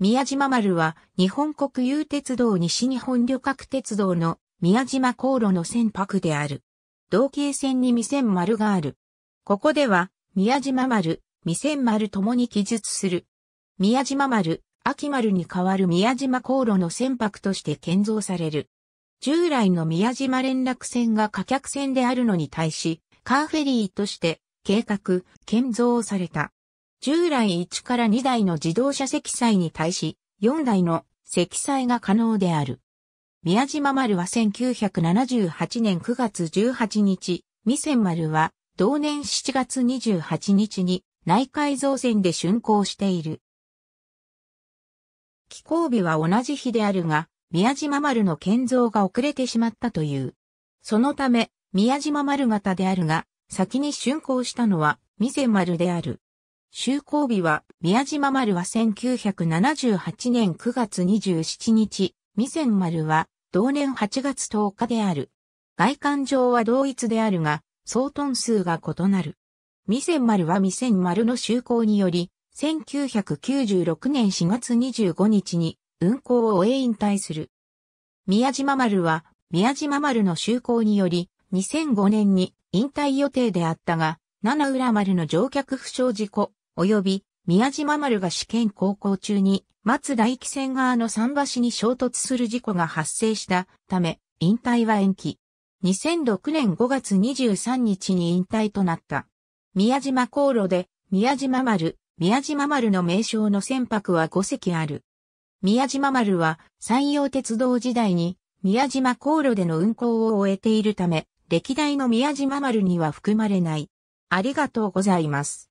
宮島丸は日本国有鉄道西日本旅客鉄道の宮島航路の船舶である。同型船に未船丸がある。ここでは宮島丸、未船丸ともに記述する。宮島丸、秋丸に代わる宮島航路の船舶として建造される。従来の宮島連絡船が貨客船であるのに対し、カーフェリーとして計画、建造された。従来1から2台の自動車積載に対し、4台の積載が可能である。宮島丸は1978年9月18日、三千丸は同年7月28日に内海造船で竣工している。気港日は同じ日であるが、宮島丸の建造が遅れてしまったという。そのため、宮島丸型であるが、先に竣工したのは、三千丸である。就航日は、宮島丸は1978年9月27日、未仙丸は、同年8月10日である。外観上は同一であるが、総トン数が異なる。未仙丸は未仙丸の就航により、1996年4月25日に運航を終え引退する。宮島丸は、宮島丸の就航により、2005年に引退予定であったが、七浦丸の乗客負傷事故、及び宮島丸が試験航行中に松大気船側の桟橋に衝突する事故が発生したため、引退は延期。2006年5月23日に引退となった。宮島航路で、宮島丸、宮島丸の名称の船舶は5隻ある。宮島丸は山陽鉄道時代に宮島航路での運行を終えているため、歴代の宮島丸には含まれない。ありがとうございます。